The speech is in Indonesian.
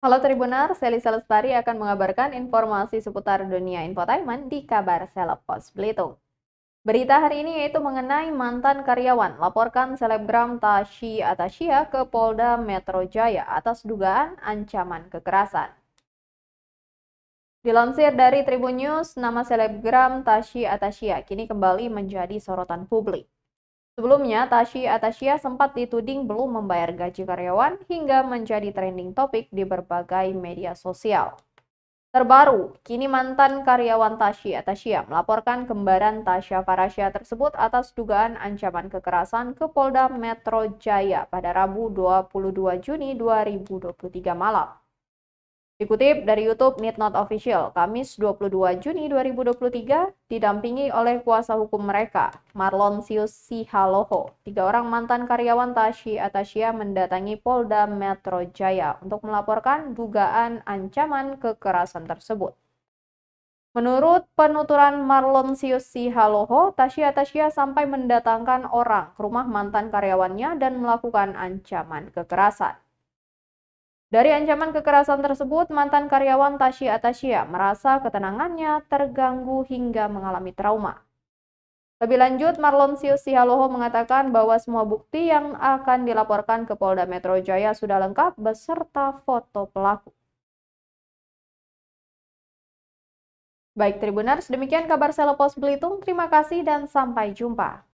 Halo Tribuners, saya Lisa Lestari akan mengabarkan informasi seputar dunia infotainment di kabar Selepos Belitung. Berita hari ini yaitu mengenai mantan karyawan laporkan selebgram Tashi Atasia ke Polda Metro Jaya atas dugaan ancaman kekerasan. Dilansir dari Tribun News, nama selebgram Tashi Atasia kini kembali menjadi sorotan publik. Sebelumnya, Tashi Atasia sempat dituding belum membayar gaji karyawan hingga menjadi trending topik di berbagai media sosial. Terbaru, kini mantan karyawan Tashi Atasia melaporkan kembaran Tasha Farasya tersebut atas dugaan ancaman kekerasan ke Polda Metro Jaya pada Rabu 22 Juni 2023 malam. Dikutip dari YouTube Need Not Official, Kamis 22 Juni 2023, didampingi oleh kuasa hukum mereka, Marlon Sius Sihaloho. Tiga orang mantan karyawan Tashi Atashia mendatangi Polda Metro Jaya untuk melaporkan dugaan ancaman kekerasan tersebut. Menurut penuturan Marlon Sius Sihaloho, Tashi Atashia sampai mendatangkan orang ke rumah mantan karyawannya dan melakukan ancaman kekerasan. Dari ancaman kekerasan tersebut, mantan karyawan Tashi Atashia merasa ketenangannya terganggu hingga mengalami trauma. Lebih lanjut, Marlon Sius Sihaloho mengatakan bahwa semua bukti yang akan dilaporkan ke Polda Metro Jaya sudah lengkap beserta foto pelaku. Baik Tribuners, demikian kabar Selopos Belitung. Terima kasih dan sampai jumpa.